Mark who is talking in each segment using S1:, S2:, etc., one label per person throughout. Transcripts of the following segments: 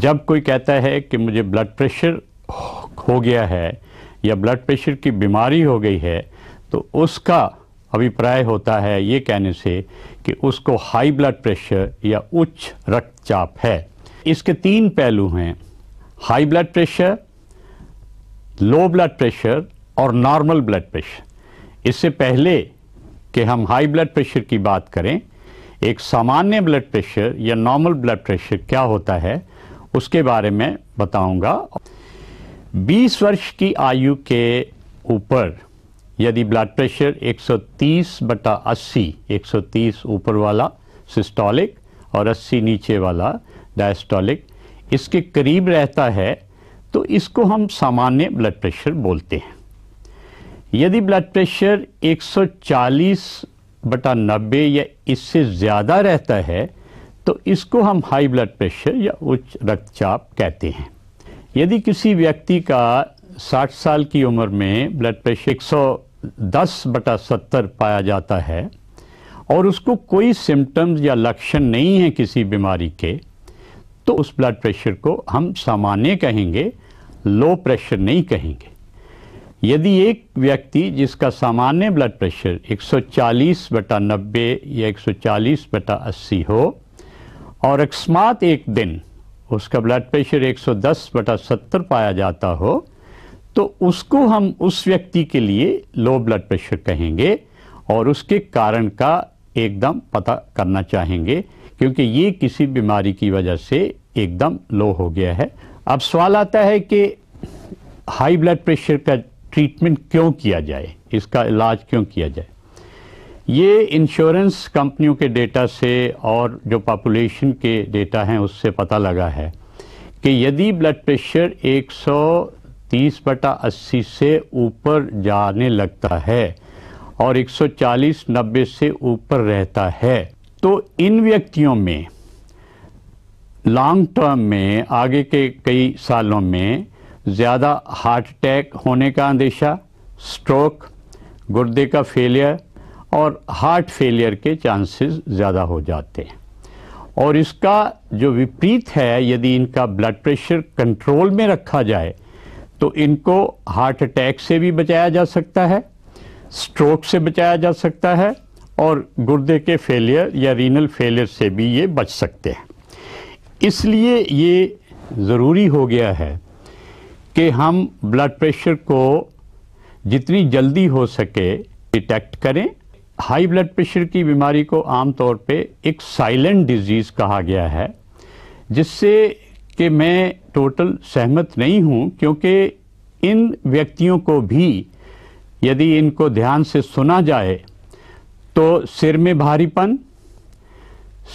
S1: जब कोई कहता है कि मुझे ब्लड प्रेशर हो गया है या ब्लड प्रेशर की बीमारी हो गई है तो उसका अभिप्राय होता है ये कहने से कि उसको हाई ब्लड प्रेशर या उच्च रक्तचाप है इसके तीन पहलू हैं high blood pressure low blood pressure और नॉर्मल ब्लड प्रेशर इससे पहले कि हम हाई ब्लड प्रेशर की बात करें एक सामान्य ब्लड प्रेशर या नॉर्मल ब्लड प्रेशर क्या होता है उसके बारे में बताऊंगा 20 वर्ष की आयु के ऊपर यदि ब्लड प्रेशर 130 बटा 80 130 ऊपर वाला सिस्टोलिक और 80 नीचे वाला डायस्टोलिक इसके करीब रहता है तो इसको हम सामान्य ब्लड प्रेशर बोलते हैं यदि ब्लड प्रेशर 140 बटा 90 या इससे ज़्यादा रहता है तो इसको हम हाई ब्लड प्रेशर या उच्च रक्तचाप कहते हैं यदि किसी व्यक्ति का 60 साल की उम्र में ब्लड प्रेशर 110 बटा सत्तर पाया जाता है और उसको कोई सिम्टम्स या लक्षण नहीं है किसी बीमारी के तो उस ब्लड प्रेशर को हम सामान्य कहेंगे लो प्रेशर नहीं कहेंगे यदि एक व्यक्ति जिसका सामान्य ब्लड प्रेशर 140 बटा नब्बे या 140 बटा अस्सी हो और अकस्मात एक दिन उसका ब्लड प्रेशर 110 बटा सत्तर पाया जाता हो तो उसको हम उस व्यक्ति के लिए लो ब्लड प्रेशर कहेंगे और उसके कारण का एकदम पता करना चाहेंगे क्योंकि ये किसी बीमारी की वजह से एकदम लो हो गया है अब सवाल आता है कि हाई ब्लड प्रेशर का ट्रीटमेंट क्यों किया जाए इसका इलाज क्यों किया जाए ये इंश्योरेंस कंपनियों के डेटा से और जो पॉपुलेशन के डेटा हैं उससे पता लगा है कि यदि ब्लड प्रेशर 130 बटा अस्सी से ऊपर जाने लगता है और 140 नब्बे से ऊपर रहता है तो इन व्यक्तियों में लॉन्ग टर्म में आगे के कई सालों में ज़्यादा हार्ट अटैक होने का अंदेशा स्ट्रोक गुर्दे का फेलियर और हार्ट फेलियर के चांसेस ज़्यादा हो जाते हैं और इसका जो विपरीत है यदि इनका ब्लड प्रेशर कंट्रोल में रखा जाए तो इनको हार्ट अटैक से भी बचाया जा सकता है स्ट्रोक से बचाया जा सकता है और गुर्दे के फेलियर या रीनल फेलियर से भी ये बच सकते हैं इसलिए ये ज़रूरी हो गया है कि हम ब्लड प्रेशर को जितनी जल्दी हो सके डिटेक्ट करें हाई ब्लड प्रेशर की बीमारी को आम तौर पे एक साइलेंट डिजीज़ कहा गया है जिससे कि मैं टोटल सहमत नहीं हूँ क्योंकि इन व्यक्तियों को भी यदि इनको ध्यान से सुना जाए तो सिर में भारीपन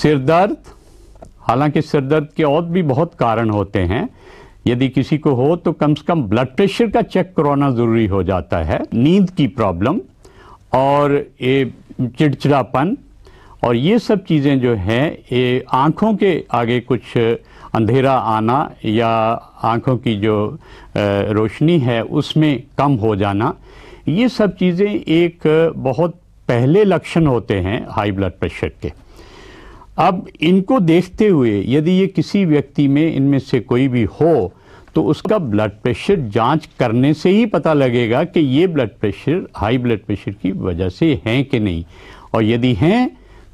S1: सिर दर्द हालांकि सिर दर्द के और भी बहुत कारण होते हैं यदि किसी को हो तो कम से कम ब्लड प्रेशर का चेक कराना ज़रूरी हो जाता है नींद की प्रॉब्लम और ये चिड़चिड़ापन और ये सब चीज़ें जो हैं ये आँखों के आगे कुछ अंधेरा आना या आँखों की जो रोशनी है उसमें कम हो जाना ये सब चीज़ें एक बहुत पहले लक्षण होते हैं हाई ब्लड प्रेशर के अब इनको देखते हुए यदि ये किसी व्यक्ति में इनमें से कोई भी हो तो उसका ब्लड प्रेशर जांच करने से ही पता लगेगा कि ये blood pressure high blood pressure की वजह से हैं कि नहीं और यदि हैं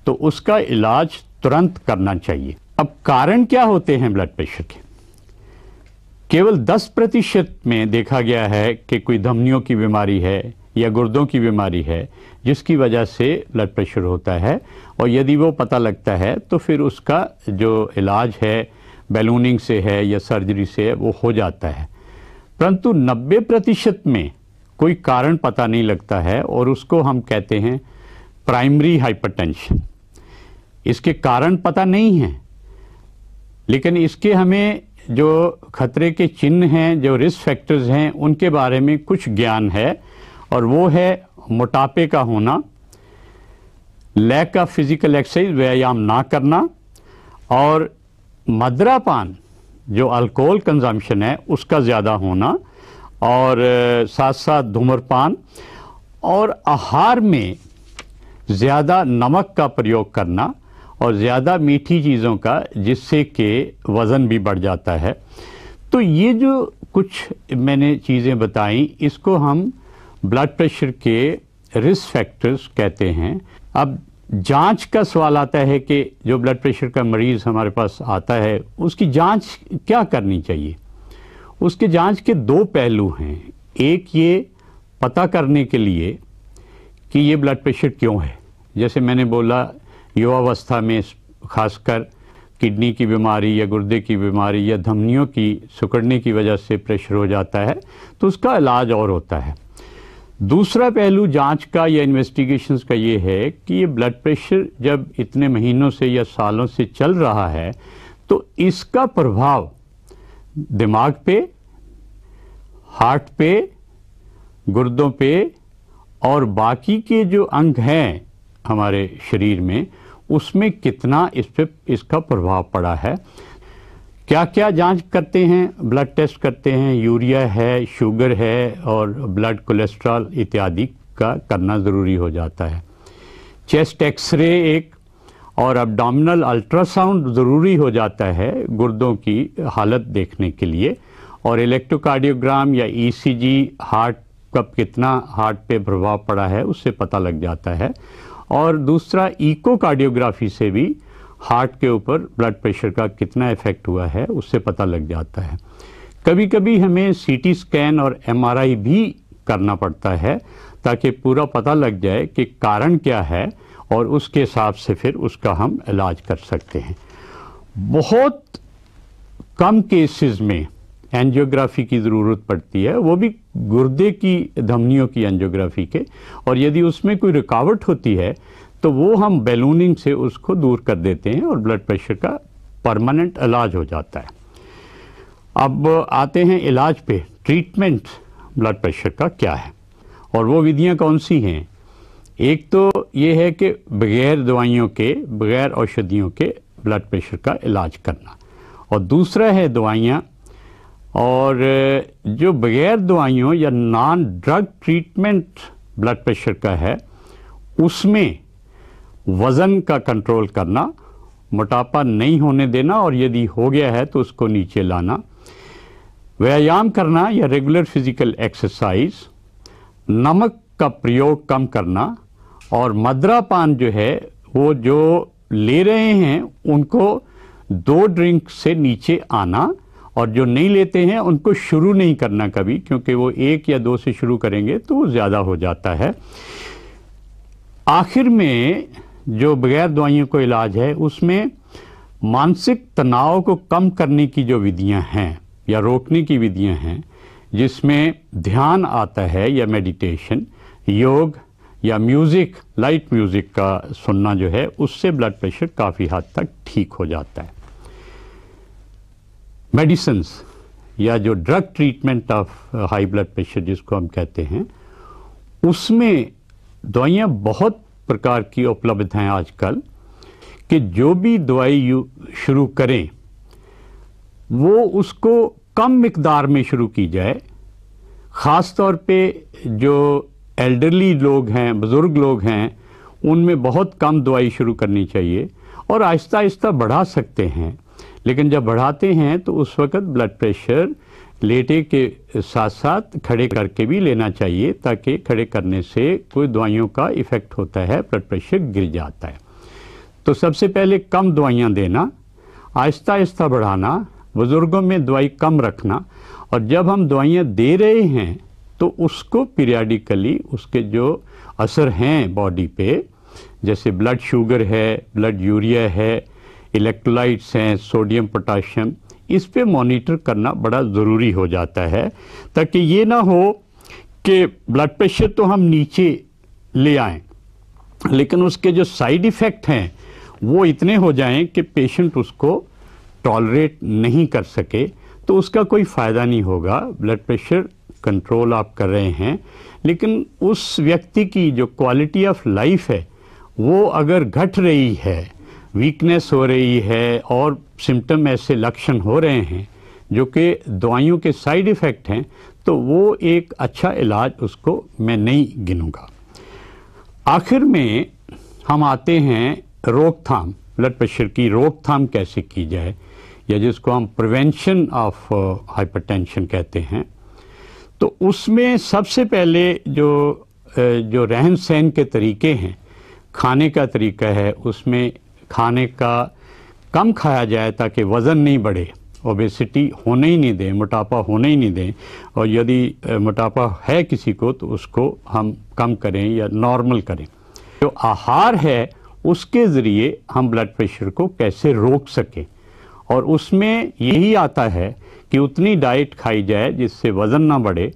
S1: तो उसका इलाज तुरंत करना चाहिए अब कारण क्या होते हैं ब्लड प्रेशर के केवल 10 प्रतिशत में देखा गया है कि कोई धमनियों की बीमारी है या गुर्दों की बीमारी है जिसकी वजह से ब्लड प्रेशर होता है और यदि वो पता लगता है तो फिर उसका जो इलाज है बैलूनिंग से है या सर्जरी से है वो हो जाता है परंतु 90 प्रतिशत में कोई कारण पता नहीं लगता है और उसको हम कहते हैं प्राइमरी हाइपरटेंशन इसके कारण पता नहीं है लेकिन इसके हमें जो खतरे के चिन्ह हैं जो रिस्क फैक्टर्स हैं उनके बारे में कुछ ज्ञान है और वो है मोटापे का होना लैक ऑफ फिज़िकल एक्सरसाइज व्यायाम ना करना और मदरापान जो अल्कोहल कंजम्पशन है उसका ज़्यादा होना और साथ साथ धूम्रपान और आहार में ज़्यादा नमक का प्रयोग करना और ज़्यादा मीठी चीज़ों का जिससे कि वज़न भी बढ़ जाता है तो ये जो कुछ मैंने चीज़ें बताई इसको हम ब्लड प्रेशर के रिस्क फैक्टर्स कहते हैं अब जांच का सवाल आता है कि जो ब्लड प्रेशर का मरीज़ हमारे पास आता है उसकी जांच क्या करनी चाहिए उसके जांच के दो पहलू हैं एक ये पता करने के लिए कि ये ब्लड प्रेशर क्यों है जैसे मैंने बोला युवावस्था में खासकर किडनी की बीमारी या गुर्दे की बीमारी या धमनियों की सुकड़ने की वजह से प्रेशर हो जाता है तो उसका इलाज और होता है दूसरा पहलू जांच का या इन्वेस्टिगेशंस का ये है कि ये ब्लड प्रेशर जब इतने महीनों से या सालों से चल रहा है तो इसका प्रभाव दिमाग पे हार्ट पे गुर्दों पे और बाकी के जो अंग हैं हमारे शरीर में उसमें कितना इस पर इसका प्रभाव पड़ा है क्या क्या जांच करते हैं ब्लड टेस्ट करते हैं यूरिया है शुगर है और ब्लड कोलेस्ट्रॉल इत्यादि का करना ज़रूरी हो जाता है चेस्ट एक्सरे एक और अबडामिनल अल्ट्रासाउंड ज़रूरी हो जाता है गुर्दों की हालत देखने के लिए और इलेक्ट्रोकार्डियोग्राम या ईसीजी e हार्ट कब कितना हार्ट पे प्रभाव पड़ा है उससे पता लग जाता है और दूसरा इकोकार्डियोग्राफी से भी हार्ट के ऊपर ब्लड प्रेशर का कितना इफेक्ट हुआ है उससे पता लग जाता है कभी कभी हमें सीटी स्कैन और एमआरआई भी करना पड़ता है ताकि पूरा पता लग जाए कि कारण क्या है और उसके हिसाब से फिर उसका हम इलाज कर सकते हैं बहुत कम केसेस में एंजियोग्राफी की ज़रूरत पड़ती है वो भी गुर्दे की धमनियों की एंजियोग्राफी के और यदि उसमें कोई रुकावट होती है तो वो हम बैलूनिंग से उसको दूर कर देते हैं और ब्लड प्रेशर का परमानेंट इलाज हो जाता है अब आते हैं इलाज पे ट्रीटमेंट ब्लड प्रेशर का क्या है और वो विधियाँ कौन सी हैं एक तो ये है कि बग़ैर दवाइयों के बग़ैर औषधियों के ब्लड प्रेशर का इलाज करना और दूसरा है दवाइयाँ और जो बग़ैर दवाइयों या non drug treatment blood pressure का है उसमें वज़न का कंट्रोल करना मोटापा नहीं होने देना और यदि हो गया है तो उसको नीचे लाना व्यायाम करना या रेगुलर फिज़िकल एक्सरसाइज नमक का प्रयोग कम करना और मदरापान जो है वो जो ले रहे हैं उनको दो ड्रिंक से नीचे आना और जो नहीं लेते हैं उनको शुरू नहीं करना कभी क्योंकि वो एक या दो से शुरू करेंगे तो ज़्यादा हो जाता है आखिर में जो बगैर दवाइयों को इलाज है उसमें मानसिक तनाव को कम करने की जो विधियां हैं या रोकने की विधियां हैं जिसमें ध्यान आता है या मेडिटेशन योग या म्यूज़िक लाइट म्यूज़िक का सुनना जो है उससे ब्लड प्रेशर काफ़ी हद तक ठीक हो जाता है मेडिसन्स या जो drug treatment of high blood pressure जिसको हम कहते हैं उसमें दवाइयाँ बहुत प्रकार की उपलब्ध हैं आजकल कि जो भी दवाई शुरू करें वो उसको कम मकदार में शुरू की जाए ख़ास तौर पे जो एल्डरली लोग हैं बुज़ुर्ग लोग हैं उनमें बहुत कम दवाई शुरू करनी चाहिए और आहिस्ता आहिस्ता बढ़ा सकते हैं लेकिन जब बढ़ाते हैं तो उस वक्त ब्लड प्रेशर लेटे के साथ साथ खड़े करके भी लेना चाहिए ताकि खड़े करने से कोई दवाइयों का इफ़ेक्ट होता है ब्लड प्रेशर गिर जाता है तो सबसे पहले कम दवाइयाँ देना आहिस्ता आहिस्ता बढ़ाना बुज़ुर्गों में दवाई कम रखना और जब हम दवाइयाँ दे रहे हैं तो उसको पीरियाडिकली उसके जो असर हैं बॉडी पे जैसे ब्लड शुगर है ब्लड यूरिया है इलेक्ट्रोलाइट्स हैं सोडियम पोटाशियम इस पे मॉनिटर करना बड़ा ज़रूरी हो जाता है ताकि ये ना हो कि ब्लड प्रेशर तो हम नीचे ले आएं लेकिन उसके जो साइड इफ़ेक्ट हैं वो इतने हो जाएं कि पेशेंट उसको टॉलरेट नहीं कर सके तो उसका कोई फ़ायदा नहीं होगा ब्लड प्रेशर कंट्रोल आप कर रहे हैं लेकिन उस व्यक्ति की जो क्वालिटी ऑफ लाइफ है वो अगर घट रही है वीकनेस हो रही है और सिम्टम ऐसे लक्षण हो रहे हैं जो कि दवाइयों के साइड इफ़ेक्ट हैं तो वो एक अच्छा इलाज उसको मैं नहीं गिनूँगा आखिर में हम आते हैं रोकथाम ब्लड प्रेशर की रोकथाम कैसे की जाए या जिसको हम प्रिवेंशन ऑफ हाइपरटेंशन कहते हैं तो उसमें सबसे पहले जो uh, जो रहन सहन के तरीके हैं खाने का तरीका है उसमें खाने का कम खाया जाए ताकि वज़न नहीं बढ़े ओबेसिटी होने ही नहीं दें मोटापा होने ही नहीं दें और यदि मोटापा है किसी को तो उसको हम कम करें या नॉर्मल करें जो आहार है उसके ज़रिए हम ब्लड प्रेशर को कैसे रोक सकें और उसमें यही आता है कि उतनी डाइट खाई जाए जिससे वज़न ना बढ़े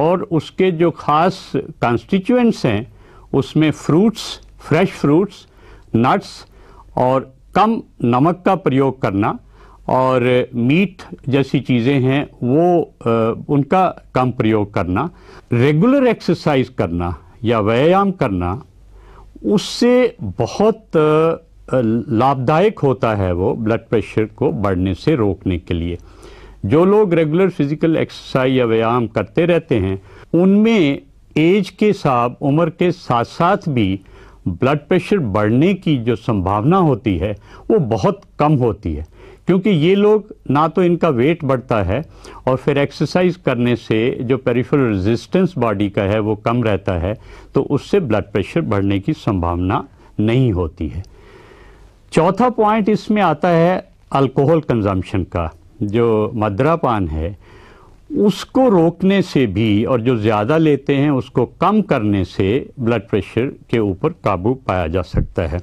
S1: और उसके जो ख़ास कॉन्स्टिट्यूएंट्स हैं उसमें फ्रूट्स फ्रेश फ्रूट्स नट्स और कम नमक का प्रयोग करना और मीट जैसी चीज़ें हैं वो उनका कम प्रयोग करना रेगुलर एक्सरसाइज करना या व्यायाम करना उससे बहुत लाभदायक होता है वो ब्लड प्रेशर को बढ़ने से रोकने के लिए जो लोग रेगुलर फिज़िकल एक्सरसाइज या व्यायाम करते रहते हैं उनमें एज के साथ उम्र के साथ साथ भी ब्लड प्रेशर बढ़ने की जो संभावना होती है वो बहुत कम होती है क्योंकि ये लोग ना तो इनका वेट बढ़ता है और फिर एक्सरसाइज करने से जो पेरिफेरल रेजिस्टेंस बॉडी का है वो कम रहता है तो उससे ब्लड प्रेशर बढ़ने की संभावना नहीं होती है चौथा पॉइंट इसमें आता है अल्कोहल कंजम्पशन का जो मदरापान है उसको रोकने से भी और जो ज़्यादा लेते हैं उसको कम करने से ब्लड प्रेशर के ऊपर काबू पाया जा सकता है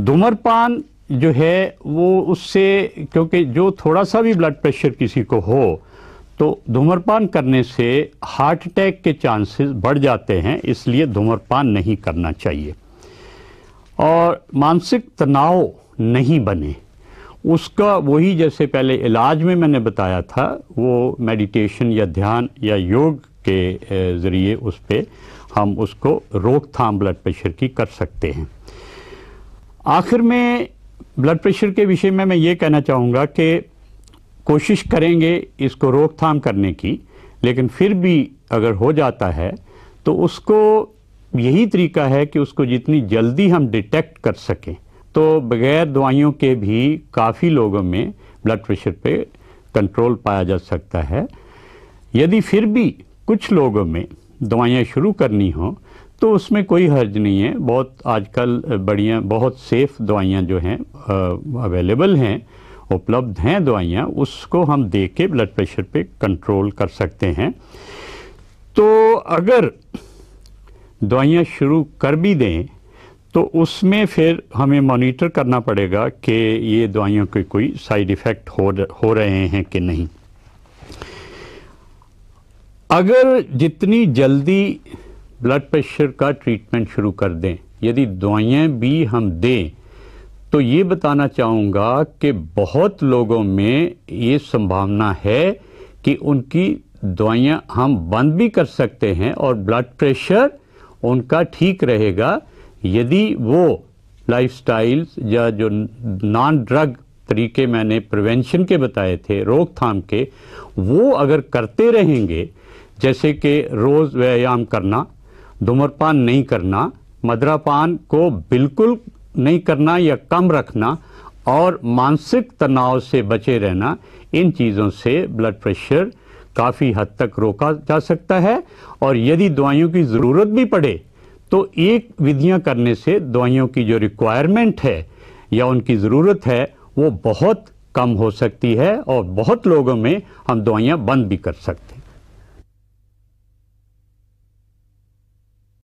S1: धूम्रपान जो है वो उससे क्योंकि जो थोड़ा सा भी ब्लड प्रेशर किसी को हो तो धूम्रपान करने से हार्ट अटैक के चांसेस बढ़ जाते हैं इसलिए धूम्रपान नहीं करना चाहिए और मानसिक तनाव नहीं बने उसका वही जैसे पहले इलाज में मैंने बताया था वो मेडिटेशन या ध्यान या योग के ज़रिए उस पर हम उसको रोकथाम ब्लड प्रेशर की कर सकते हैं आखिर में ब्लड प्रेशर के विषय में मैं ये कहना चाहूँगा कि कोशिश करेंगे इसको रोकथाम करने की लेकिन फिर भी अगर हो जाता है तो उसको यही तरीका है कि उसको जितनी जल्दी हम डिटेक्ट कर सकें तो बगैर दवाइयों के भी काफ़ी लोगों में ब्लड प्रेशर पे कंट्रोल पाया जा सकता है यदि फिर भी कुछ लोगों में दवाइयाँ शुरू करनी हों तो उसमें कोई हर्ज नहीं है बहुत आजकल बढ़िया बहुत सेफ़ दवाइयाँ जो हैं अवेलेबल हैं उपलब्ध हैं दवाइयाँ उसको हम दे के ब्लड प्रेशर पे कंट्रोल कर सकते हैं तो अगर दवाइयाँ शुरू कर भी दें तो उसमें फिर हमें मॉनिटर करना पड़ेगा कि ये दवाइयों के कोई साइड इफ़ेक्ट हो हो रहे हैं कि नहीं अगर जितनी जल्दी ब्लड प्रेशर का ट्रीटमेंट शुरू कर दें यदि दवाइयाँ भी हम दें तो ये बताना चाहूँगा कि बहुत लोगों में ये संभावना है कि उनकी दवाइयाँ हम बंद भी कर सकते हैं और ब्लड प्रेशर उनका ठीक रहेगा यदि वो स्टाइल्स या जो नॉन ड्रग तरीके मैंने प्रिवेंशन के बताए थे रोकथाम के वो अगर करते रहेंगे जैसे कि रोज़ व्यायाम करना धूम्रपान नहीं करना मदरापान को बिल्कुल नहीं करना या कम रखना और मानसिक तनाव से बचे रहना इन चीज़ों से ब्लड प्रेशर काफ़ी हद तक रोका जा सकता है और यदि दवाइयों की ज़रूरत भी पड़े तो एक विधियां करने से दवाइयों की जो रिक्वायरमेंट है या उनकी ज़रूरत है वो बहुत कम हो सकती है और बहुत लोगों में हम दवाइयाँ बंद भी कर सकते हैं